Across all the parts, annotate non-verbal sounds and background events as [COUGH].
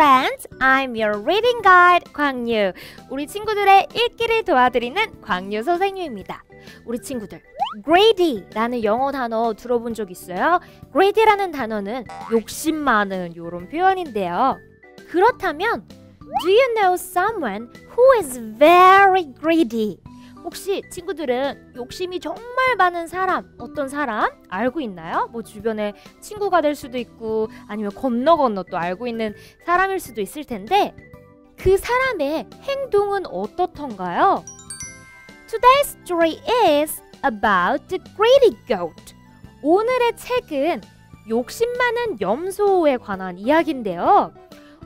friends, I'm your reading guide, 광유. 우리 친구들의 읽기를 도와드리는 광유 선생님입니다. 우리 친구들, greedy라는 영어 단어 들어본 적 있어요? greedy라는 단어는 욕심 많은 요런 표현인데요. 그렇다면, do you know someone who is very greedy? 혹시 친구들은 욕심이 정말 많은 사람, 어떤 사람 알고 있나요? 뭐 주변에 친구가 될 수도 있고 아니면 건너 건너 또 알고 있는 사람일 수도 있을 텐데 그 사람의 행동은 어떻던가요? Today's story is about the greedy goat. 오늘의 책은 욕심 많은 염소에 관한 이야기인데요.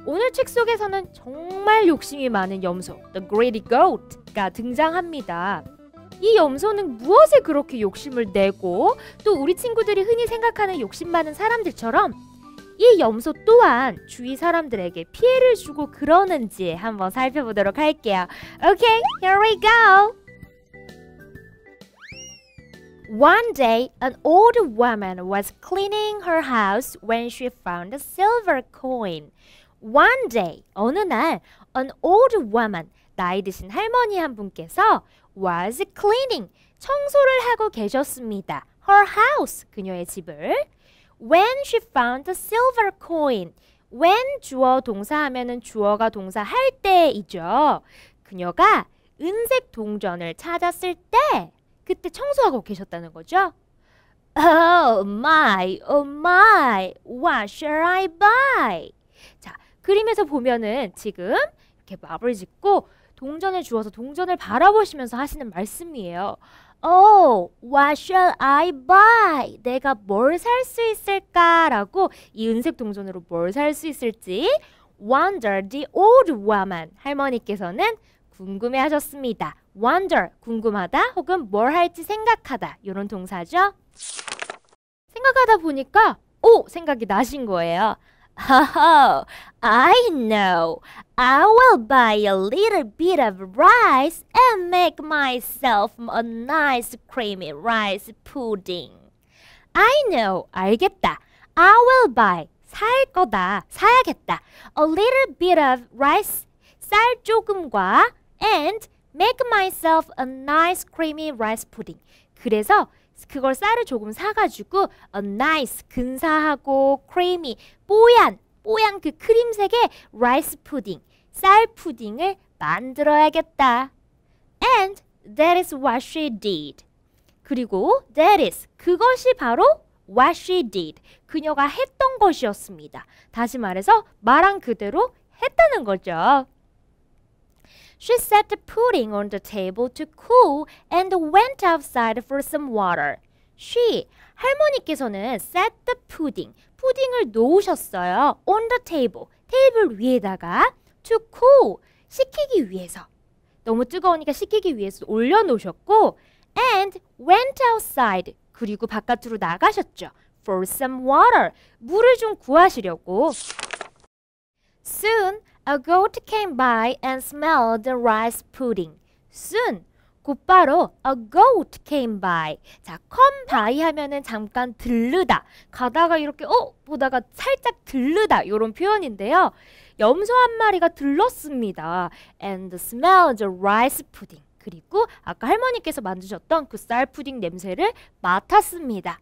오늘 책 속에서는 정말 욕심이 많은 염소, The Greedy Goat가 등장합니다. 이 염소는 무엇에 그렇게 욕심을 내고 또 우리 친구들이 흔히 생각하는 욕심 많은 사람들처럼 이 염소 또한 주위 사람들에게 피해를 주고 그러는지 한번 살펴보도록 할게요. Okay, here we go! One day, an old woman was cleaning her house when she found a silver coin One day, 어느 날, an old woman, 나이 드신 할머니 한 분께서 was cleaning, 청소를 하고 계셨습니다. Her house, 그녀의 집을. When she found a silver coin, when 주어 동사하면은 주어가 동사할 때이죠. 그녀가 은색 동전을 찾았을 때 그때 청소하고 계셨다는 거죠. Oh my, oh my, what shall I buy? 자, 그림에서 보면은 지금 이렇게 마블 짓고 동전을 주어서 동전을 바라보시면서 하시는 말씀이에요. Oh, what shall I buy? 내가 뭘 살 수 있을까라고 이 은색 동전으로 뭘 살 수 있을지 wonder the old woman 할머니께서는 궁금해하셨습니다. wonder 궁금하다 혹은 뭘 할지 생각하다 이런 동사죠. 생각하다 보니까 오 oh, 생각이 나신 거예요. Oh, I know. I will buy a little bit of rice and make myself a nice creamy rice pudding. I know. 알겠다. I will buy. 살 거다. 사야겠다. A little bit of rice. 쌀 조금과 and make myself a nice creamy rice pudding. 그래서 그걸 쌀을 조금 사가지고 a 어, nice 근사하고 creamy 뽀얀 뽀얀 그 크림색의 라이스 푸딩 쌀 푸딩을 만들어야겠다. And that is what she did. 그리고 that is 그것이 바로 what she did. 그녀가 했던 것이었습니다. 다시 말해서 말한 그대로 했다는 거죠. She set the pudding on the table to cool and went outside for some water. She, 할머니께서는 set the pudding, 푸딩을 놓으셨어요. on the table, 테이블 위에다가 to cool, 식히기 위해서. 너무 뜨거우니까 식히기 위해서 올려놓으셨고 and went outside, 그리고 바깥으로 나가셨죠. for some water, 물을 좀 구하시려고. Soon, A goat came by and smelled the rice pudding. Soon, 곧바로 a goat came by. 자, come by 하면은 잠깐 들르다. 가다가 이렇게 어 보다가 살짝 들르다 요런 표현인데요. 염소 한 마리가 들렀습니다. and smelled the rice pudding. 그리고 아까 할머니께서 만드셨던 그 쌀 푸딩 냄새를 맡았습니다.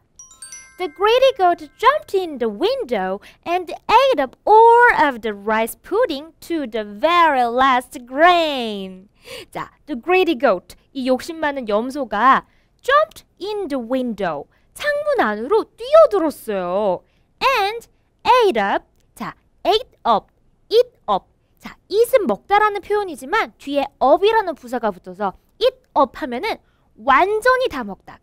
the greedy goat jumped in the window and ate up all of the rice pudding to the very last grain. 자, the greedy goat, 이 욕심 많은 염소가 jumped in the window, 창문 안으로 뛰어들었어요. And ate up, 자, ate up, eat up. 자, eat은 먹다라는 표현이지만 뒤에 up이라는 부사가 붙어서 eat up 하면은 완전히 다 먹다,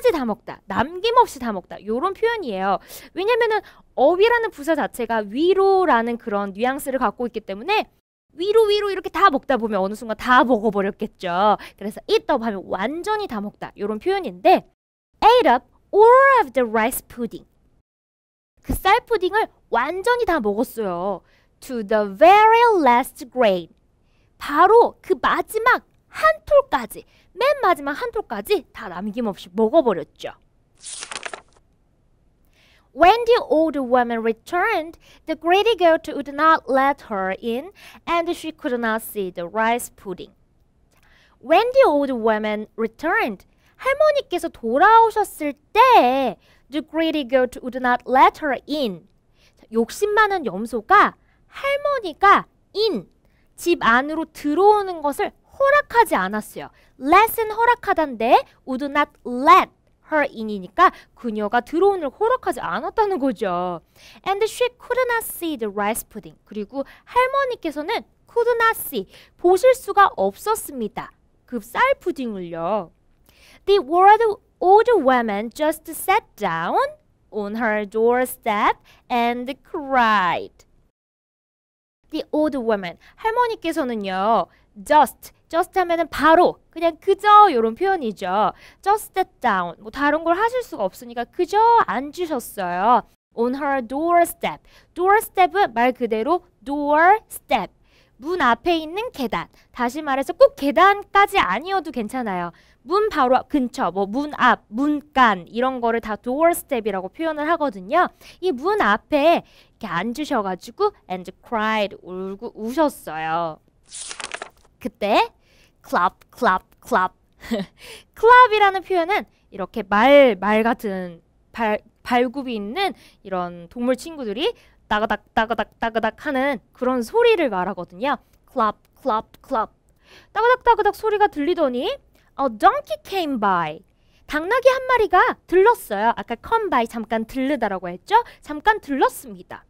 끝까지 다 먹다, 남김없이 다 먹다 이런 표현이에요. 왜냐면은 업이라는 부사 자체가 위로라는 그런 뉘앙스를 갖고 있기 때문에 위로 위로 이렇게 다 먹다 보면 어느 순간 다 먹어버렸겠죠. 그래서 eat up 하면 완전히 다 먹다 이런 표현인데 ate up all of the rice pudding 그 쌀 푸딩을 완전히 다 먹었어요. To the very last grain 바로 그 마지막 한 톨까지 맨 마지막 한 톨까지 다 남김없이 먹어버렸죠. When the old woman returned, the greedy goat would not let her in, and she could not see the rice pudding. When the old woman returned, 할머니께서 돌아오셨을 때 the greedy goat would not let her in. 욕심 많은 염소가 할머니가 in 집 안으로 들어오는 것을 허락하지 않았어요. let은 허락하던데 would not let her in이니까 그녀가 들어오는 허락하지 않았다는 거죠. And she could not see the rice pudding. 그리고 할머니께서는 could not see, 보실 수가 없었습니다. 그 쌀 푸딩을요. The old, old woman just sat down on her doorstep and cried. the old woman. 할머니께서는요. just just 하면은 바로 그냥 그저 요런 표현이죠. just sit down. 뭐 다른 걸 하실 수가 없으니까 그저 앉으셨어요. on her doorstep. doorstep은 말 그대로 doorstep. 문 앞에 있는 계단. 다시 말해서 꼭 계단까지 아니어도 괜찮아요. 문 바로 근처, 뭐 문 앞, 문간 이런 거를 다 doorstep이라고 표현을 하거든요. 이 문 앞에 이렇게 앉으셔가지고 and cried 울고 우셨어요. 그때 clap clap clap [LAUGHS] clap이라는 표현은 이렇게 말 말 같은 발 발굽이 있는 이런 동물 친구들이 따그닥 따그닥 따그닥 하는 그런 소리를 말하거든요. clap clap clap 따그닥 따그닥 소리가 들리더니 a donkey came by 당나귀 한 마리가 들렀어요. 아까 come by 잠깐 들르다라고 했죠? 잠깐 들렀습니다.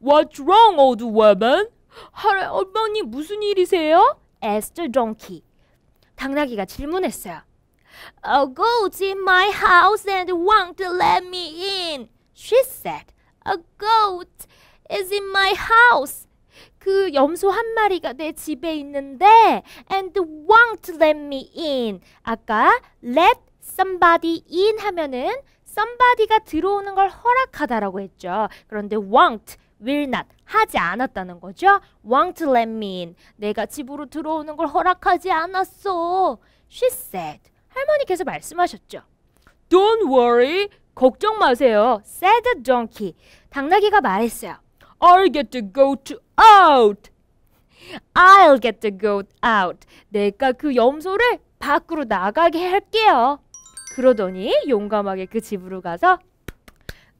What's wrong, old woman? 할, 어머니 무슨 일이세요? asked the donkey. 당나귀가 질문했어요. A g o a t in my house and won't let me in. She said, A goat is in my house. 그 염소 한 마리가 내 집에 있는데 and won't let me in. 아까 let somebody in 하면은 somebody가 들어오는 걸 허락하다라고 했죠. 그런데 won't will not 하지 않았다는 거죠. won't let me in. 내가 집으로 들어오는 걸 허락하지 않았어. she said. 할머니 계속 말씀하셨죠. don't worry. 걱정 마세요. said the donkey. 당나귀가 말했어요. I'll get the goat out. I'll get the goat out. 내가 그 염소를 밖으로 나가게 할게요. 그러더니 용감하게 그 집으로 가서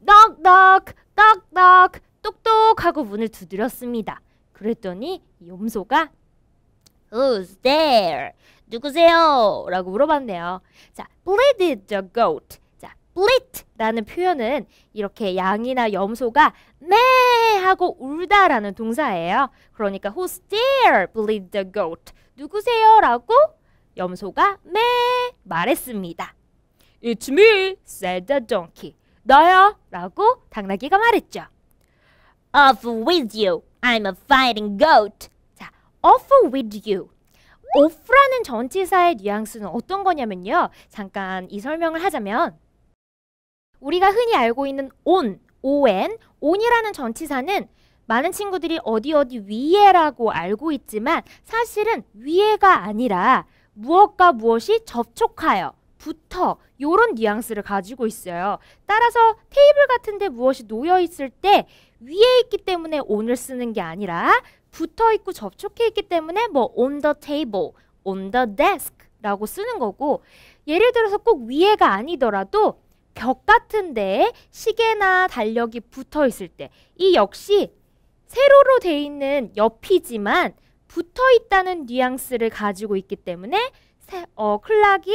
knock knock knock knock 똑똑하고 문을 두드렸습니다. 그랬더니 염소가 Who's there? 누구세요? 라고 물어봤네요. 자, bleated the goat. 자, bleat라는 표현은 이렇게 양이나 염소가 매 네 하고 울다라는 동사예요. 그러니까 who's there? bleat the goat. 누구세요? 라고 염소가 매 네 말했습니다. It's me, said the donkey. 나야 라고 당나귀가 말했죠. off with you. I'm a fighting goat. 자, off with you. off라는 전치사의 뉘앙스는 어떤 거냐면요. 잠깐 이 설명을 하자면 우리가 흔히 알고 있는 on, on, on이라는 전치사는 많은 친구들이 어디 어디 위에라고 알고 있지만 사실은 위에가 아니라 무엇과 무엇이 접촉하여 붙어 요런 뉘앙스를 가지고 있어요. 따라서 테이블 같은데 무엇이 놓여 있을 때 위에 있기 때문에 on을 쓰는 게 아니라 붙어 있고 접촉해 있기 때문에 뭐 on the table, on the desk 라고 쓰는 거고 예를 들어서 꼭 위에가 아니더라도 벽 같은데 시계나 달력이 붙어 있을 때 이 역시 세로로 돼 있는 옆이지만 붙어 있다는 뉘앙스를 가지고 있기 때문에 어, 클락이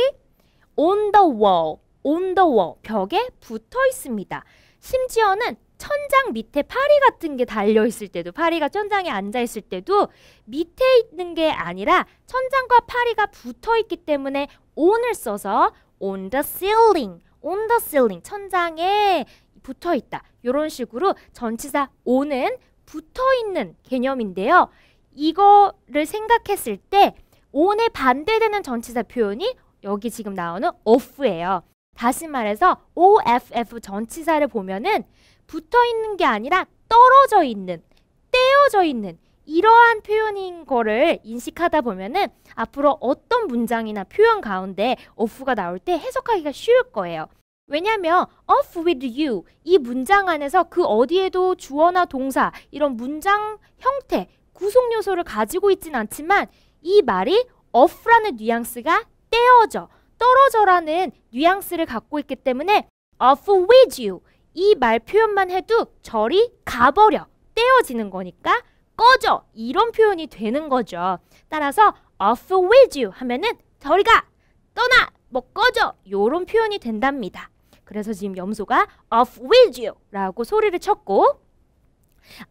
on the wall, on the wall 벽에 붙어 있습니다. 심지어는 천장 밑에 파리 같은 게 달려 있을 때도 파리가 천장에 앉아 있을 때도 밑에 있는 게 아니라 천장과 파리가 붙어 있기 때문에 on을 써서 on the ceiling, on the ceiling 천장에 붙어 있다. 이런 식으로 전치사 on은 붙어 있는 개념인데요. 이거를 생각했을 때 on에 반대되는 전치사 표현이 여기 지금 나오는 off예요. 다시 말해서 off 전치사를 보면은 붙어 있는 게 아니라 떨어져 있는, 떼어져 있는 이러한 표현인 거를 인식하다 보면은 앞으로 어떤 문장이나 표현 가운데 off가 나올 때 해석하기가 쉬울 거예요. 왜냐면 하 off with you 이 문장 안에서 그 어디에도 주어나 동사 이런 문장 형태 구속 요소를 가지고 있진 않지만 이 말이 off라는 뉘앙스가 떼어져 떨어져라는 뉘앙스를 갖고 있기 때문에 off with you 이말 표현만 해도 절이 가버려 떼어지는 거니까 꺼져 이런 표현이 되는 거죠. 따라서 off with you 하면은 절이 가 떠나 뭐 꺼져 이런 표현이 된답니다. 그래서 지금 염소가 off with you 라고 소리를 쳤고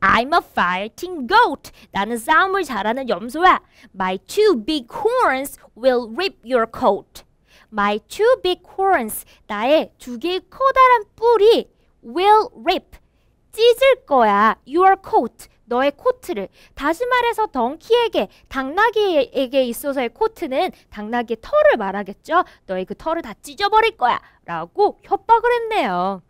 I'm a fighting goat. 나는 싸움을 잘하는 염소야. My two big horns will rip your coat. My two big horns. 나의 두 개의 커다란 뿔이 will rip 찢을 거야 your coat 너의 코트를 다시 말해서 덩키에게 당나귀에게 있어서의 코트는 당나귀의 털을 말하겠죠 너의 그 털을 다 찢어버릴 거야 라고 협박을 했네요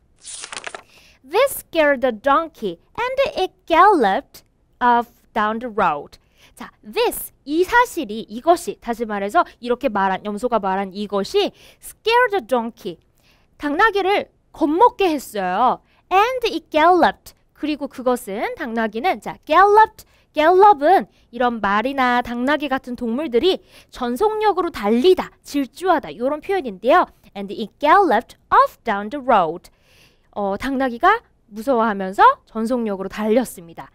This scared the donkey and it galloped off down the road 자, this 이 사실이 이것이 다시 말해서 이렇게 말한 염소가 말한 이것이 scared the donkey 당나귀를 겁먹게 했어요. And it galloped. 그리고 그것은 당나귀는 자 galloped. 갤럽은 이런 말이나 당나귀 같은 동물들이 전속력으로 달리다, 질주하다 이런 표현인데요. And it galloped off down the road. 어, 당나귀가 무서워하면서 전속력으로 달렸습니다.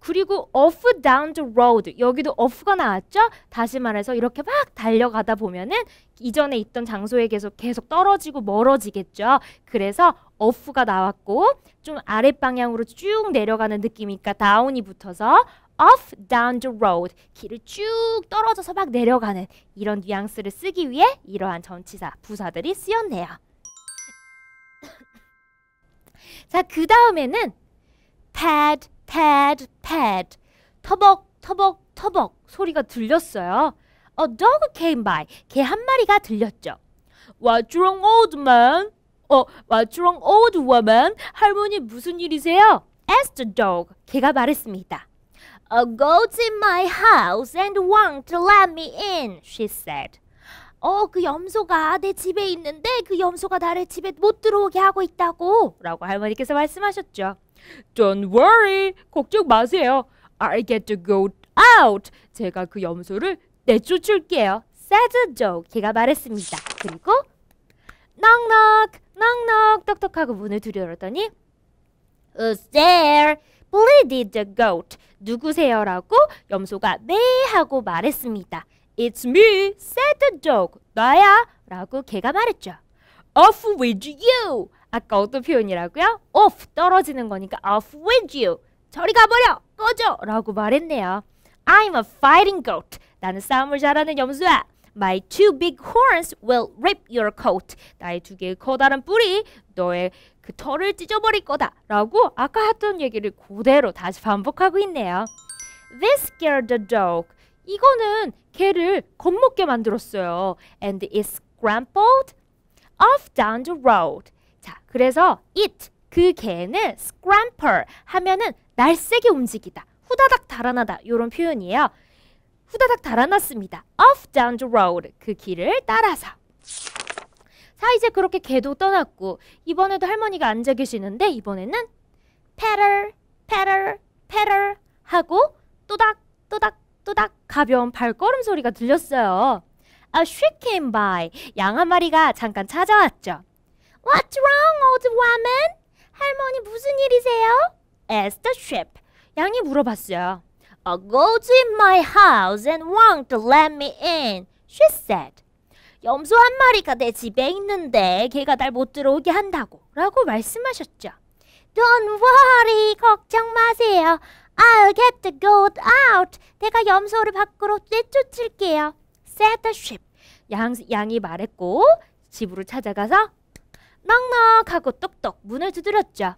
그리고 off down the road 여기도 off가 나왔죠? 다시 말해서 이렇게 막 달려가다 보면은 이전에 있던 장소에 계속 계속 떨어지고 멀어지겠죠. 그래서 off가 나왔고 좀 아랫방향으로 쭉 내려가는 느낌이니까 down이 붙어서 off down the road 길을 쭉 떨어져서 막 내려가는 이런 뉘앙스를 쓰기 위해 이러한 전치사 부사들이 쓰였네요. [COUGHS] 자, 그 다음에는 pad pad, pad. 터벅, 터벅, 터벅 소리가 들렸어요. A dog came by. 개 한 마리가 들렸죠. What's wrong, old man? 어, what's wrong, old woman? 할머니 무슨 일이세요? asked the dog. 개가 말했습니다. A goat's in my house and won't let me in, she said. 어, 그 염소가 내 집에 있는데 그 염소가 나를 집에 못 들어오게 하고 있다고 라고 할머니께서 말씀하셨죠. Don't worry, 걱정 마세요. I get to go out. 제가 그 염소를 내쫓을게요. said Joe. 걔가 말했습니다. 그리고 knock knock 똑똑하고 문을 두드렸더니 Who's there? pleaded the goat. 누구세요라고 염소가 네 하고 말했습니다. It's me, said the dog. 나야 라고 걔가 말했죠. Off with you! 아까 어떤 표현이라고요? off 떨어지는 거니까 off with you 저리 가버려 꺼져 라고 말했네요 I'm a fighting goat 나는 싸움을 잘하는 염소야 My two big horns will rip your coat 나의 두 개의 커다란 뿔이 너의 그 털을 찢어버릴 거다 라고 아까 했던 얘기를 그대로 다시 반복하고 있네요 This scared the dog 이거는 개를 겁먹게 만들었어요 And it scrambled off down the road 자, 그래서 it 그 개는 scramper 하면은 날쌔게 움직이다. 후다닥 달아나다 요런 표현이에요. 후다닥 달아났습니다. off down the road 그 길을 따라서 자 이제 그렇게 개도 떠났고 이번에도 할머니가 앉아 계시는데 이번에는 patter patter patter 하고 또닥 또닥 또닥 가벼운 발걸음 소리가 들렸어요. A sheep came by 양 한 마리가 잠깐 찾아왔죠. What's wrong, old woman? 할머니 무슨 일이세요? asked the sheep. 양이 물어봤어요. A g o a t in my house and won't let me in, she said. 염소 한 마리가 내 집에 있는데 걔가 날 못 들어오게 한다고 라고 말씀하셨죠. Don't worry, 걱정 마세요. I'll get the goat out. 내가 염소를 밖으로 쫓을게요 said the sheep. 양, 양이 말했고 집으로 찾아가서 넉넉하고 똑똑 문을 두드렸죠.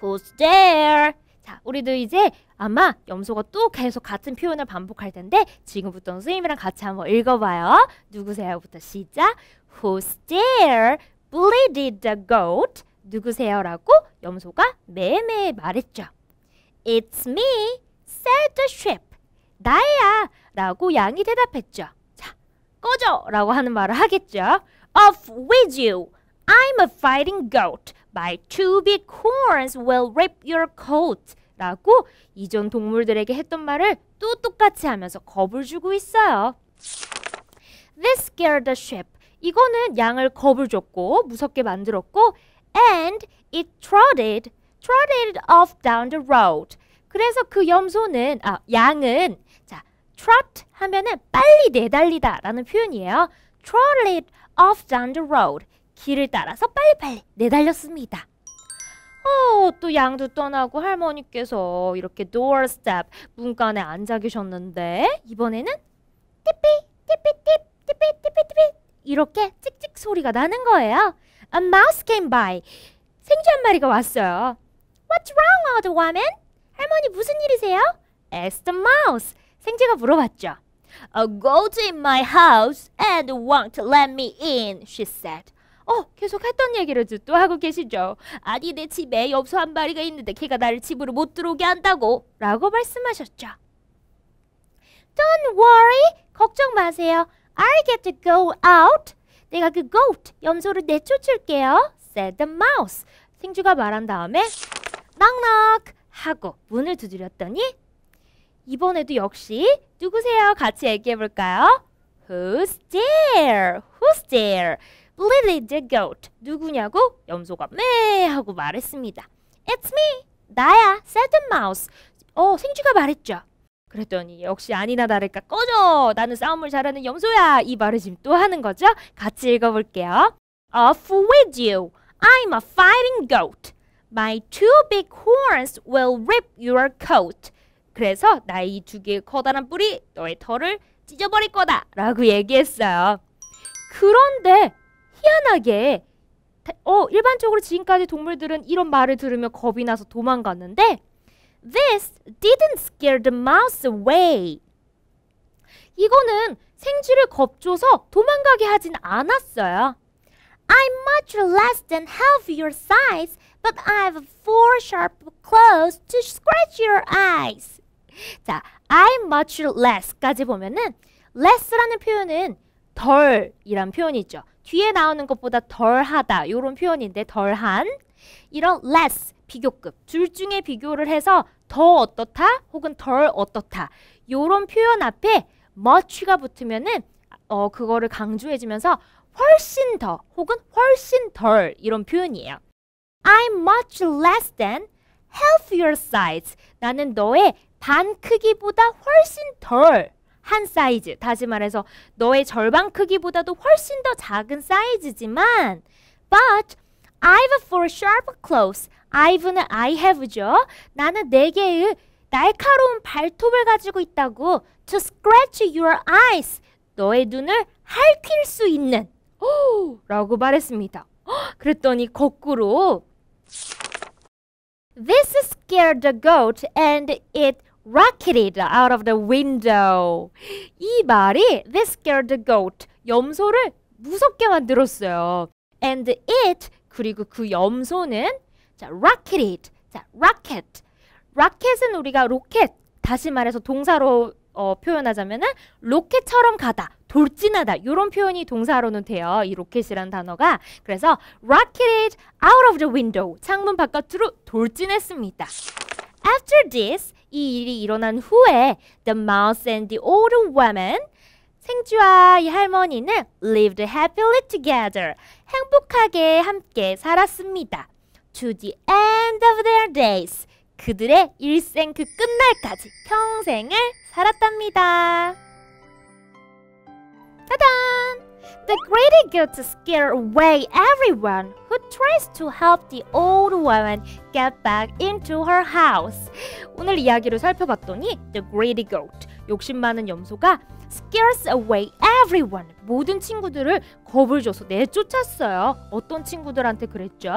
Who's there? 자, 우리도 이제 아마 염소가 또 계속 같은 표현을 반복할 텐데 지금부터 선생님이랑 같이 한번 읽어봐요. 누구세요?부터 시작. Who's there? Bleeded the goat. 누구세요?라고 염소가 매매 말했죠. It's me, said the sheep. 나야! 라고 양이 대답했죠. 자, 꺼져! 라고 하는 말을 하겠죠. Off with you! I'm a fighting goat. My two big horns will rip your coat. 라고 이전 동물들에게 했던 말을 또 똑같이 하면서 겁을 주고 있어요. This scared the sheep. 이거는 양을 겁을 줬고 무섭게 만들었고 and it trotted, trotted off down the road. 그래서 그 염소는 아 양은 자 trot 하면은 빨리 내달리다라는 표현이에요. trotted off down the road. 길을 따라서 빨리빨리 내달렸습니다. 어, 또 양도 떠나고 할머니께서 이렇게 도어스텝 문간에 앉아 계셨는데 이번에는 띠삐 띠삐 띠 띠삐 띠삐 띠삐 이렇게 찍찍 소리가 나는 거예요. A mouse came by. 생쥐 한 마리가 왔어요. What's wrong, old woman? 할머니 무슨 일이세요? asked the mouse. 생쥐가 물어봤죠. A goat in my house and won't let me in, she said. 어 계속 했던 얘기를 또 하고 계시죠. 아니 내 집에 엽서 한 마리가 있는데 걔가 나를 집으로 못 들어오게 한다고 라고 말씀하셨죠. Don't worry 걱정 마세요. i get to go out. 내가 그 goat 염소를 내쫓을게요. said the mouse. 생쥐가 말한 다음에 넉넉 하고 문을 두드렸더니 이번에도 역시 누구세요? 같이 얘기해 볼까요? Who's there? Who's there? Lily the goat. 누구냐고? 염소가 매 하고 말했습니다. It's me. 나야. said the mouse. 어, 생쥐가 말했죠. 그랬더니 역시 아니나 다를까 꺼져. 나는 싸움을 잘하는 염소야. 이 말을 지금 또 하는 거죠. 같이 읽어볼게요. Off with you. I'm a fighting goat. My two big horns will rip your coat. 그래서 나의 이두 개의 커다란 뿔이 너의 털을 찢어버릴 거다 라고 얘기했어요. 그런데 희한하게 어 일반적으로 지금까지 동물들은 이런 말을 들으면 겁이 나서 도망갔는데 This didn't scare the mouse away. 이거는 생쥐를 겁줘서 도망가게 하진 않았어요. I'm much less than half your size, but I have four sharp claws to scratch your eyes. 자, I'm much less까지 보면은 less라는 표현은 덜이란 표현이 있죠. 뒤에 나오는 것보다 덜하다 이런 표현인데 덜한 이런 less 비교급 둘 중에 비교를 해서 더 어떻다 혹은 덜 어떻다 이런 표현 앞에 much가 붙으면은 어 그거를 강조해주면서 훨씬 더 혹은 훨씬 덜 이런 표현이에요. I'm much less than half your size. 나는 너의 반 크기보다 훨씬 덜한 사이즈 다시 말해서 너의 절반 크기보다도 훨씬 더 작은 사이즈지만 but I've for sharp claws I've는 I have죠 나는 네 개의 날카로운 발톱을 가지고 있다고 to scratch your eyes 너의 눈을 핥힐 수 있는 오, [GASPS] 라고 말했습니다 [GASPS] 그랬더니 거꾸로 This scared the goat and it rocketed out of the window. 이 말이 this scared the goat, 염소를 무섭게 만들었어요. And it, 그리고 그 염소는 자, rocketed, 자, rocket. rocket은 우리가 로켓, 다시 말해서 동사로 어, 표현하자면은 로켓처럼 가다, 돌진하다 이런 표현이 동사로는 돼요. 이 로켓이라는 단어가 그래서 rocketed out of the window 창문 바깥으로 돌진했습니다. After this, 이 일이 일어난 후에 the mouse and the old woman 생쥐와 이 할머니는 lived happily together 행복하게 함께 살았습니다. to the end of their days 그들의 일생 그 끝날까지 평생을 살았답니다. 짜잔! The greedy g u i t scare away everyone who tries to help the old woman get back into her house. 오늘 이야기를 살펴봤더니 The greedy goat, 욕심 많은 염소가 scares away everyone, 모든 친구들을 겁을 줘서 내쫓았어요. 어떤 친구들한테 그랬죠?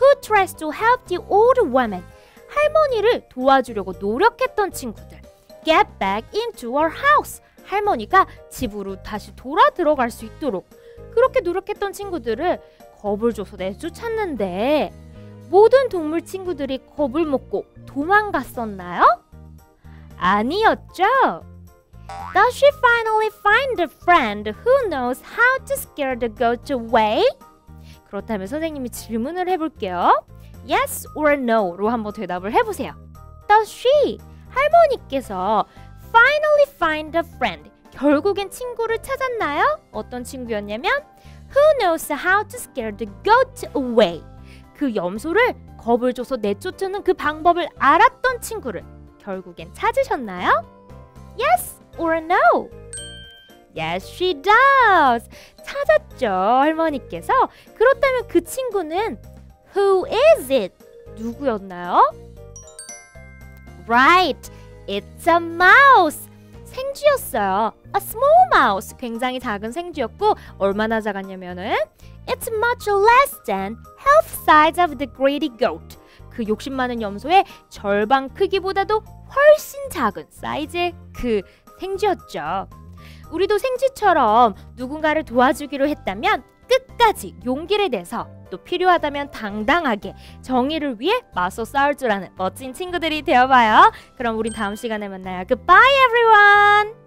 Who tries to help the old woman, 할머니를 도와주려고 노력했던 친구들. Get back into her house, 할머니가 집으로 다시 돌아 들어갈 수 있도록 그렇게 노력했던 친구들을 겁을 줘서 내쫓았는데 모든 동물 친구들이 겁을 먹고 도망갔었나요? 아니었죠. Does she finally find a friend who knows how to scare the goat away? 그렇다면 선생님이 질문을 해볼게요. Yes or no로 한번 대답을 해보세요. Does she? 할머니께서 finally find a friend. 결국엔 친구를 찾았나요? 어떤 친구였냐면 Who knows how to scare the goat away. 그 염소를 겁을 줘서 내쫓는 그 방법을 알았던 친구를 결국엔 찾으셨나요? Yes or no? Yes, she does. 찾았죠, 할머니께서. 그렇다면 그 친구는 Who is it? 누구였나요? Right. It's a mouse. 생쥐였어요. A small mouse. 굉장히 작은 생쥐였고 얼마나 작았냐면은 It's much less than half size of the greedy goat. 그 욕심 많은 염소의 절반 크기보다도 훨씬 작은 사이즈의 그 생쥐였죠. 우리도 생쥐처럼 누군가를 도와주기로 했다면 끝까지 용기를 내서 또 필요하다면 당당하게 정의를 위해 맞서 싸울 줄 아는 멋진 친구들이 되어봐요. 그럼 우린 다음 시간에 만나요. Goodbye everyone!